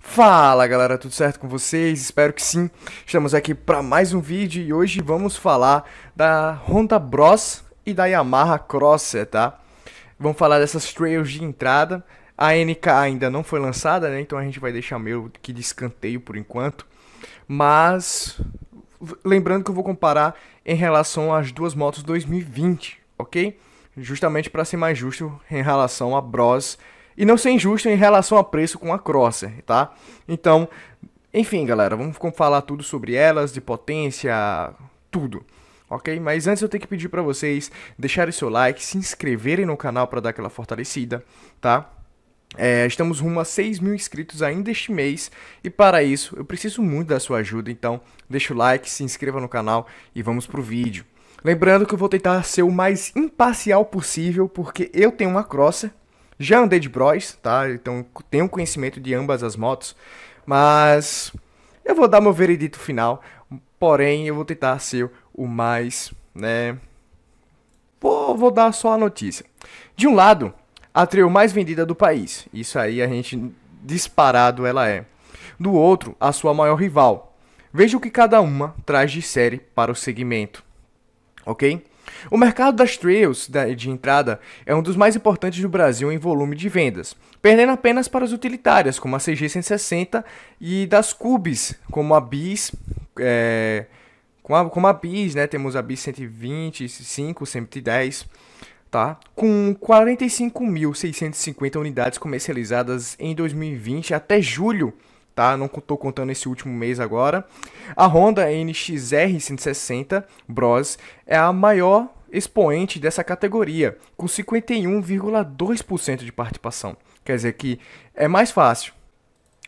Fala galera, tudo certo com vocês? Espero que sim. Estamos aqui para mais um vídeo e hoje vamos falar da Honda Bros e da Yamaha Crosser, tá? Vamos falar dessas trails de entrada. A NK ainda não foi lançada, né? Então a gente vai deixar meio que de escanteio por enquanto. Mas lembrando que eu vou comparar em relação às duas motos 2020, ok? Justamente para ser mais justo em relação a Bros e não ser injusto em relação a preço com a Crosser, tá? Então, enfim, galera, vamos falar tudo sobre elas, de potência, tudo. Ok? Mas antes eu tenho que pedir para vocês deixarem seu like, se inscreverem no canal para dar aquela fortalecida, tá? É, estamos rumo a 6 mil inscritos ainda este mês e para isso eu preciso muito da sua ajuda, então deixa o like, se inscreva no canal e vamos pro vídeo. Lembrando que eu vou tentar ser o mais imparcial possível, porque eu tenho uma crosser, já andei de Bros, tá? Então tenho conhecimento de ambas as motos, mas eu vou dar meu veredito final, porém eu vou tentar ser o mais, né? Vou, vou dar só a notícia. De um lado, a trio mais vendida do país. Isso aí a gente disparado ela é. Do outro, a sua maior rival. Veja o que cada uma traz de série para o segmento. OK? O mercado das trails né, de entrada é um dos mais importantes do Brasil em volume de vendas, perdendo apenas para as utilitárias, como a CG160 e das Cubes, como a Bis, é, como, a, a Bis, né? Temos a Bis 125, 110, tá? Com 45.650 unidades comercializadas em 2020 até julho tá? Não estou contando esse último mês agora. A Honda NXR 160 Bros é a maior expoente dessa categoria, com 51,2% de participação. Quer dizer que é mais fácil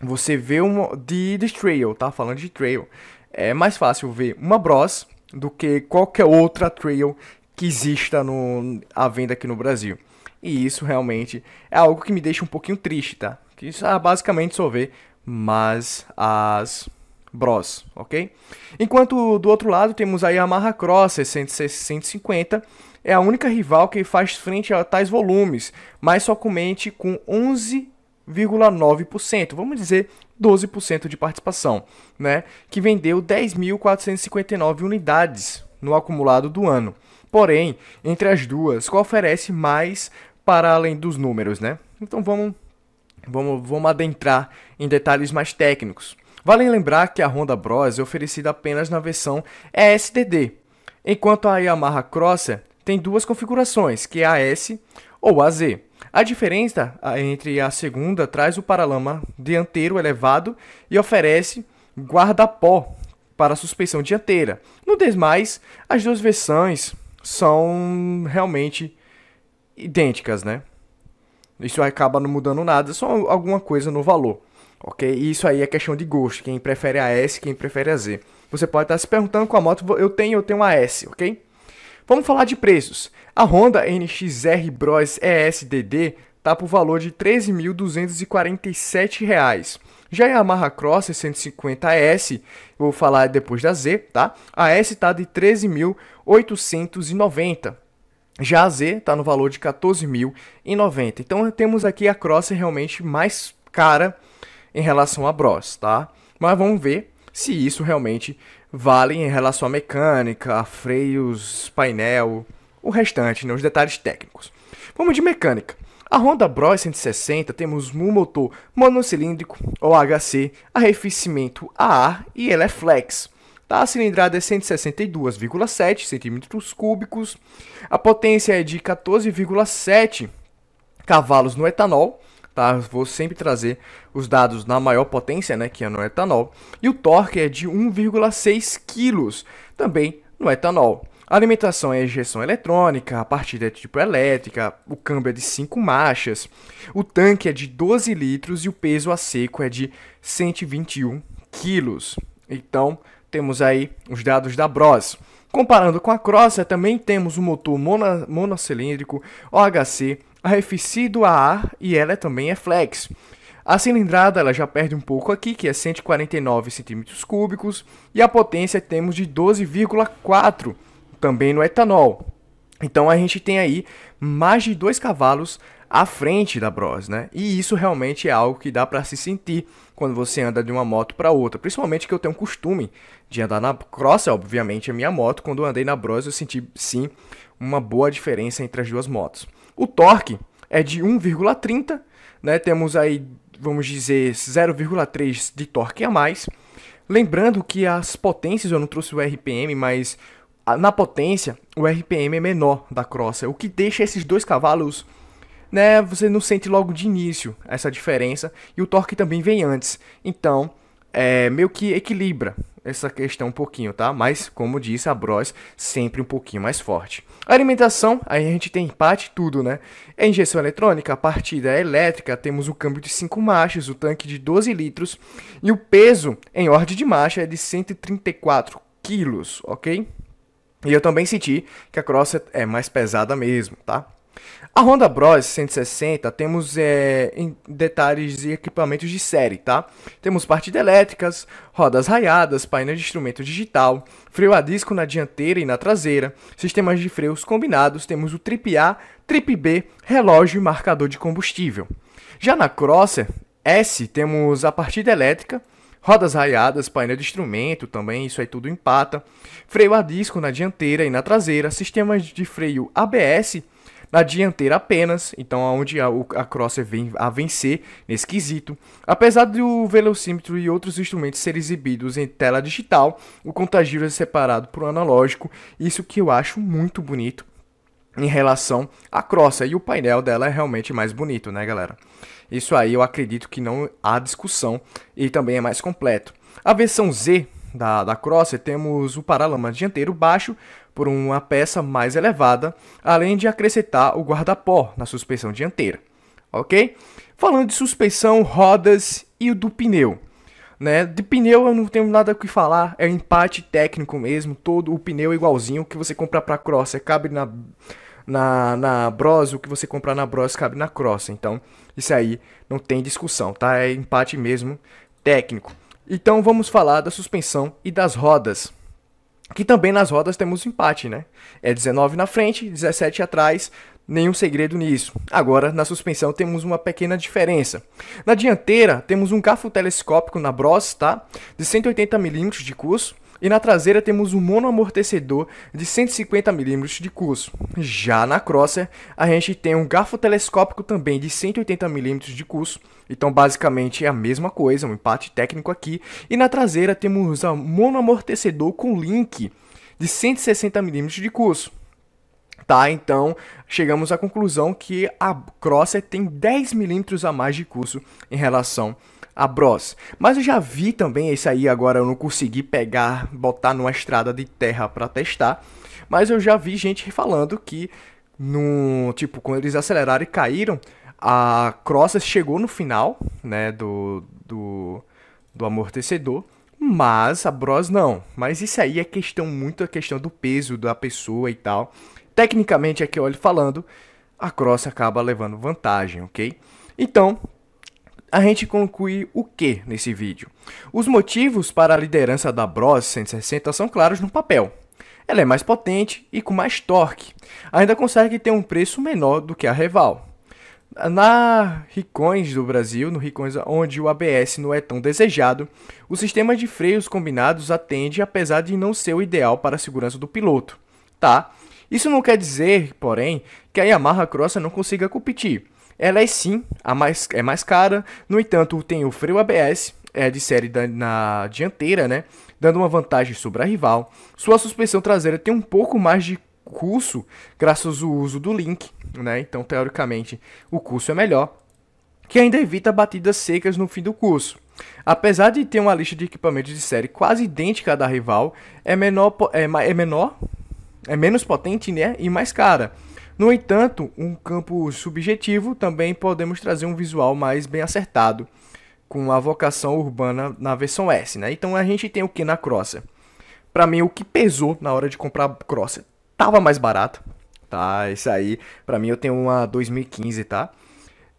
você ver uma de, de trail, tá? Falando de trail, é mais fácil ver uma Bros do que qualquer outra trail que exista no, à venda aqui no Brasil. E isso realmente é algo que me deixa um pouquinho triste, tá? Que isso, é basicamente só vê mas as Bros, ok? Enquanto do outro lado temos a Yamaha Crosser 650, é a única rival que faz frente a tais volumes, mas só comente com 11,9%, vamos dizer 12% de participação, né? Que vendeu 10.459 unidades no acumulado do ano. Porém, entre as duas, qual oferece mais para além dos números, né? Então vamos Vamos, vamos adentrar em detalhes mais técnicos. Vale lembrar que a Honda Bros é oferecida apenas na versão ESDD, enquanto a Yamaha Crosser tem duas configurações, que é a S ou a Z. A diferença entre a segunda traz o paralama dianteiro elevado e oferece guarda-pó para a suspensão dianteira. No demais, as duas versões são realmente idênticas, né? Isso acaba não mudando nada, só alguma coisa no valor. Ok? E isso aí é questão de gosto. Quem prefere a S, quem prefere a Z. Você pode estar se perguntando qual moto eu tenho, eu tenho a S, ok? Vamos falar de preços. A Honda NXR Bros ESDD está por valor de R$ 13.247. Já a Yamaha Cross 150S, vou falar depois da Z, tá? A S está de 13.890. Já a Z está no valor de 14.090. Então temos aqui a Cross realmente mais cara em relação à Bros, tá? Mas vamos ver se isso realmente vale em relação à mecânica, a freios, painel, o restante, né? os detalhes técnicos. Vamos de mecânica. A Honda Bros 160 temos um motor monocilíndrico, OHC, arrefecimento a ar e ele é flex. Tá? A cilindrada é 162,7 centímetros cúbicos. A potência é de 14,7 cavalos no etanol. Tá? Vou sempre trazer os dados na maior potência, né, que é no etanol. E o torque é de 1,6 kg, também no etanol. A alimentação é injeção eletrônica, a partida é tipo elétrica, o câmbio é de 5 marchas, o tanque é de 12 litros e o peso a seco é de 121 quilos. Então, temos aí os dados da Bros. Comparando com a Cross também temos um motor mono, monocilíndrico OHC arrefecido a ar e ela também é flex. A cilindrada ela já perde um pouco aqui, que é 149 cm cúbicos, e a potência temos de 12,4 também no etanol. Então a gente tem aí mais de 2 cavalos à frente da Bros, né? E isso realmente é algo que dá para se sentir quando você anda de uma moto para outra, principalmente que eu tenho um costume de andar na Cross, obviamente a minha moto, quando eu andei na Bros eu senti sim uma boa diferença entre as duas motos. O torque é de 1,30, né? Temos aí, vamos dizer, 0,3 de torque a mais. Lembrando que as potências, eu não trouxe o RPM, mas na potência o RPM é menor da Cross. É o que deixa esses dois cavalos né, você não sente logo de início essa diferença e o torque também vem antes. Então, é, meio que equilibra essa questão um pouquinho, tá? Mas, como disse, a Bros sempre um pouquinho mais forte. A alimentação, aí a gente tem empate tudo, né? A é injeção eletrônica, a partida é elétrica, temos o câmbio de 5 marchas, o tanque de 12 litros e o peso em ordem de marcha é de 134 quilos, ok? E eu também senti que a Cross é mais pesada mesmo, tá? A Honda Bros 160 temos é, detalhes e equipamentos de série, tá? Temos partidas elétricas, rodas raiadas, painel de instrumento digital, freio a disco na dianteira e na traseira, sistemas de freios combinados, temos o Trip A, Trip B, relógio e marcador de combustível. Já na Crosser S temos a partida elétrica, rodas raiadas, painel de instrumento também, isso aí tudo empata, freio a disco na dianteira e na traseira, sistemas de freio ABS, na dianteira apenas, então aonde a, a Crosser vem a vencer nesse quesito. Apesar do velocímetro e outros instrumentos serem exibidos em tela digital, o contagiro é separado por analógico, isso que eu acho muito bonito em relação à Crosser, e o painel dela é realmente mais bonito, né galera? Isso aí eu acredito que não há discussão e também é mais completo. A versão Z da, da Crosser temos o paralama dianteiro baixo por uma peça mais elevada, além de acrescentar o guarda-pó na suspensão dianteira, ok? Falando de suspensão, rodas e do pneu. Né? De pneu eu não tenho nada que falar, é um empate técnico mesmo, todo o pneu é igualzinho, o que você comprar para cross é cabe na, na, na Bros, o que você comprar na Bros cabe na cross, então isso aí não tem discussão, tá? É empate mesmo técnico. Então vamos falar da suspensão e das rodas. Que também nas rodas temos empate, né? É 19 na frente, 17 atrás, nenhum segredo nisso. Agora, na suspensão temos uma pequena diferença. Na dianteira, temos um garfo telescópico na Bros, tá? De 180mm de curso, e na traseira temos um monoamortecedor de 150mm de curso. Já na Crosser, a gente tem um garfo telescópico também de 180mm de curso, então basicamente é a mesma coisa, um empate técnico aqui. E na traseira temos um monoamortecedor com link de 160mm de curso. Tá, então chegamos à conclusão que a Crosser tem 10mm a mais de curso em relação a Bros. Mas eu já vi também esse aí, agora eu não consegui pegar, botar numa estrada de terra para testar. Mas eu já vi gente falando que, no, tipo, quando eles aceleraram e caíram, a Crosses chegou no final, né, do, do, do amortecedor. Mas a Bros não. Mas isso aí é questão muito a questão do peso da pessoa e tal. Tecnicamente, aqui olha falando, a Cross acaba levando vantagem, ok? Então, a gente conclui o que nesse vídeo? Os motivos para a liderança da Bros 160 são claros no papel. Ela é mais potente e com mais torque, ainda consegue ter um preço menor do que a Reval. Na Ricões do Brasil, no Ricões onde o ABS não é tão desejado, o sistema de freios combinados atende apesar de não ser o ideal para a segurança do piloto, tá? Isso não quer dizer, porém, que a Yamaha Crossa não consiga competir, ela é sim a mais, é mais cara, no entanto, tem o freio ABS, é de série da, na dianteira, né? Dando uma vantagem sobre a rival. Sua suspensão traseira tem um pouco mais de curso, graças ao uso do link, né? Então, teoricamente, o curso é melhor, que ainda evita batidas secas no fim do curso. Apesar de ter uma lista de equipamentos de série quase idêntica à da rival, é menor, é, é menor, é menos potente, né? E mais cara. No entanto, um campo subjetivo também podemos trazer um visual mais bem acertado, com a vocação urbana na versão S, né? Então a gente tem o que na Crosser? Para mim, o que pesou na hora de comprar a Crosser? Tava mais barato, tá? Isso aí, para mim eu tenho uma 2015, tá?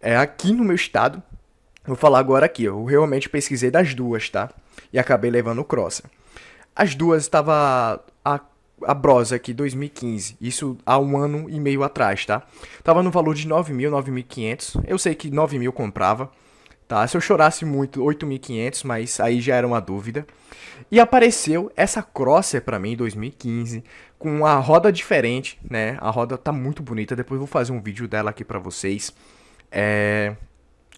É aqui no meu estado. Vou falar agora aqui, eu realmente pesquisei das duas, tá? E acabei levando o Crosser. As duas estava a a Brosa aqui 2015, isso há um ano e meio atrás, tá? Tava no valor de 9 mil, 9.500. Eu sei que 9 mil comprava, tá? Se eu chorasse muito, 8.500, mas aí já era uma dúvida. E apareceu essa Crosser para mim em 2015, com a roda diferente, né? A roda tá muito bonita, depois eu vou fazer um vídeo dela aqui para vocês. É...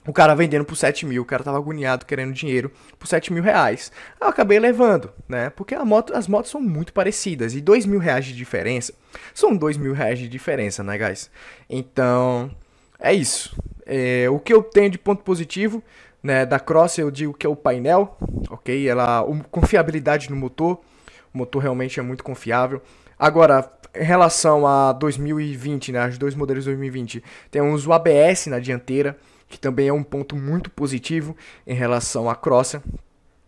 O cara vendendo por 7 mil, o cara tava agoniado querendo dinheiro por 7 mil reais. Eu acabei levando, né? Porque moto, as motos são muito parecidas. E 2 mil reais de diferença são 2 mil reais de diferença, né, guys? Então, é isso. É, o que eu tenho de ponto positivo né, da Cross, eu digo que é o painel, ok? Ela, o, confiabilidade no motor. O motor realmente é muito confiável. Agora, em relação a 2020, né? Os dois modelos 2020, temos o ABS na dianteira que também é um ponto muito positivo em relação à Crossa,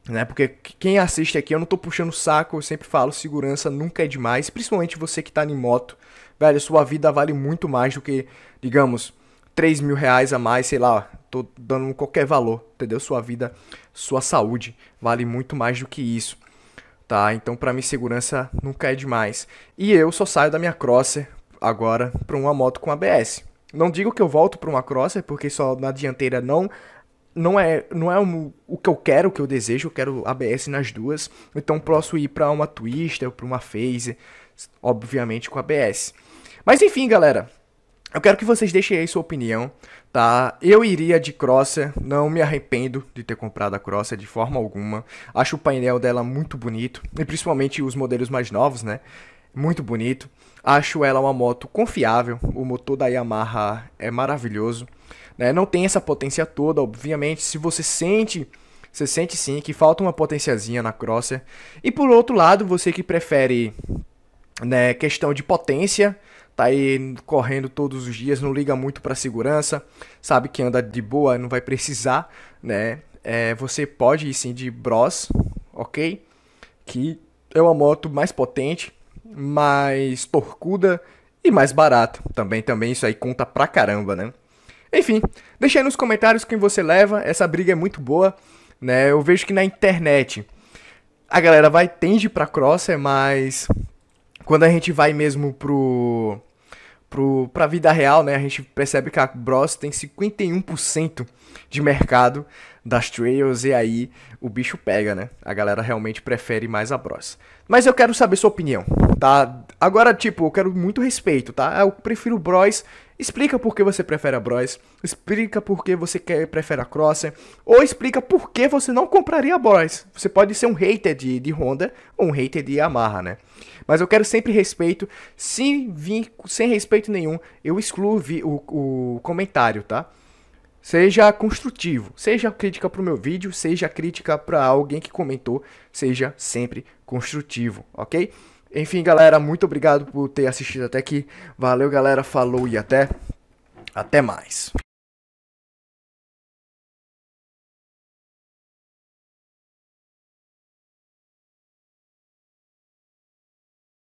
né? Porque quem assiste aqui, eu não tô puxando o saco, eu sempre falo, segurança nunca é demais, principalmente você que tá em moto, velho, sua vida vale muito mais do que, digamos, 3 mil reais a mais, sei lá, tô dando qualquer valor, entendeu? Sua vida, sua saúde vale muito mais do que isso. Tá, então para mim segurança nunca é demais. E eu só saio da minha crosser agora para uma moto com ABS. Não digo que eu volto para uma crosser, porque só na dianteira não não é não é um, o que eu quero, o que eu desejo, eu quero ABS nas duas. Então posso ir para uma Twister, para uma Phase, obviamente com ABS. Mas enfim, galera, eu quero que vocês deixem aí sua opinião, tá? Eu iria de Crosser, não me arrependo de ter comprado a Crosser de forma alguma. Acho o painel dela muito bonito, e principalmente os modelos mais novos, né? muito bonito. Acho ela uma moto confiável. O motor da Yamaha é maravilhoso. Né? Não tem essa potência toda, obviamente. Se você sente, você sente sim que falta uma potenciazinha na Crosser. E por outro lado, você que prefere né, questão de potência, tá aí correndo todos os dias, não liga muito para segurança, sabe que anda de boa, não vai precisar, né? É, você pode ir sim de Bros, ok? Que é uma moto mais potente, mais porcuda e mais barata. Também, também isso aí conta pra caramba, né? Enfim, deixa aí nos comentários quem você leva. Essa briga é muito boa, né? Eu vejo que na internet a galera vai tende pra crosser, é, mas quando a gente vai mesmo pro para pra vida real, né, a gente percebe que a Bros tem 51% de mercado das Trails e aí o bicho pega, né? A galera realmente prefere mais a Bros. Mas eu quero saber sua opinião, tá? Agora, tipo, eu quero muito respeito, tá? Eu prefiro Bros Explica por que você prefere a Bros, explica por que você quer, prefere a Crosser, ou explica por que você não compraria a Bros. Você pode ser um hater de, de Honda ou um hater de Yamaha, né? Mas eu quero sempre respeito, se sem respeito nenhum, eu excluo o, o comentário, tá? Seja construtivo, seja crítica para o meu vídeo, seja crítica para alguém que comentou, seja sempre construtivo, ok? Enfim, galera, muito obrigado por ter assistido até aqui. Valeu, galera. Falou e até até mais.